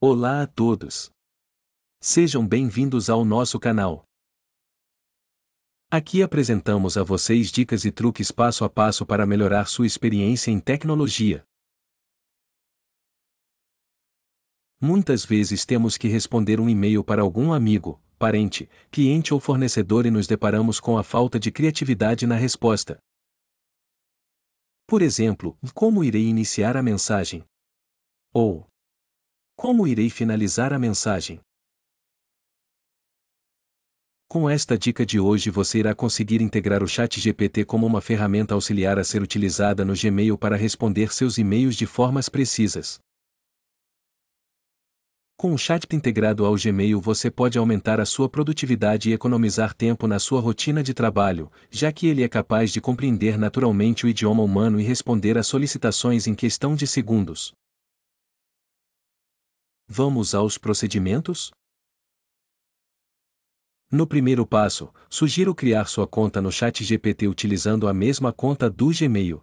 Olá a todos! Sejam bem-vindos ao nosso canal. Aqui apresentamos a vocês dicas e truques passo a passo para melhorar sua experiência em tecnologia. Muitas vezes temos que responder um e-mail para algum amigo, parente, cliente ou fornecedor e nos deparamos com a falta de criatividade na resposta. Por exemplo, como irei iniciar a mensagem? Ou como irei finalizar a mensagem? Com esta dica de hoje você irá conseguir integrar o Chat GPT como uma ferramenta auxiliar a ser utilizada no Gmail para responder seus e-mails de formas precisas. Com o chat integrado ao Gmail você pode aumentar a sua produtividade e economizar tempo na sua rotina de trabalho, já que ele é capaz de compreender naturalmente o idioma humano e responder a solicitações em questão de segundos. Vamos aos procedimentos? No primeiro passo, sugiro criar sua conta no ChatGPT utilizando a mesma conta do Gmail.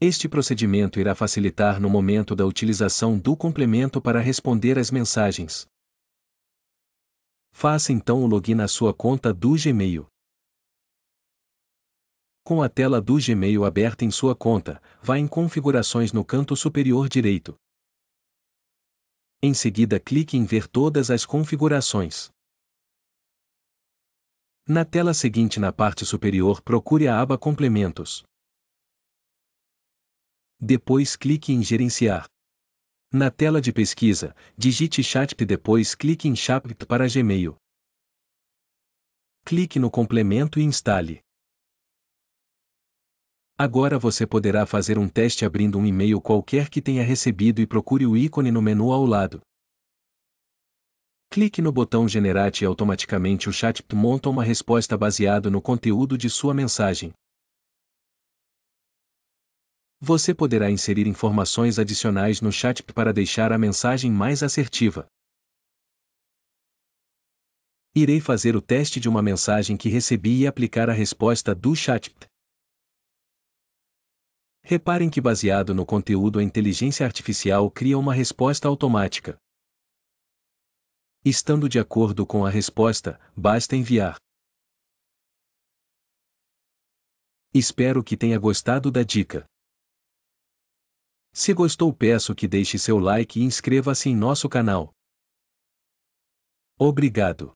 Este procedimento irá facilitar no momento da utilização do complemento para responder às mensagens. Faça então o login na sua conta do Gmail. Com a tela do Gmail aberta em sua conta, vá em Configurações no canto superior direito. Em seguida clique em Ver todas as configurações. Na tela seguinte na parte superior procure a aba Complementos. Depois clique em Gerenciar. Na tela de pesquisa, digite ChatP depois clique em ChatP para Gmail. Clique no complemento e instale. Agora você poderá fazer um teste abrindo um e-mail qualquer que tenha recebido e procure o ícone no menu ao lado. Clique no botão Generate e automaticamente o chat monta uma resposta baseado no conteúdo de sua mensagem. Você poderá inserir informações adicionais no chat para deixar a mensagem mais assertiva. Irei fazer o teste de uma mensagem que recebi e aplicar a resposta do chat. Reparem que baseado no conteúdo a inteligência artificial cria uma resposta automática. Estando de acordo com a resposta, basta enviar. Espero que tenha gostado da dica. Se gostou, peço que deixe seu like e inscreva-se em nosso canal. Obrigado.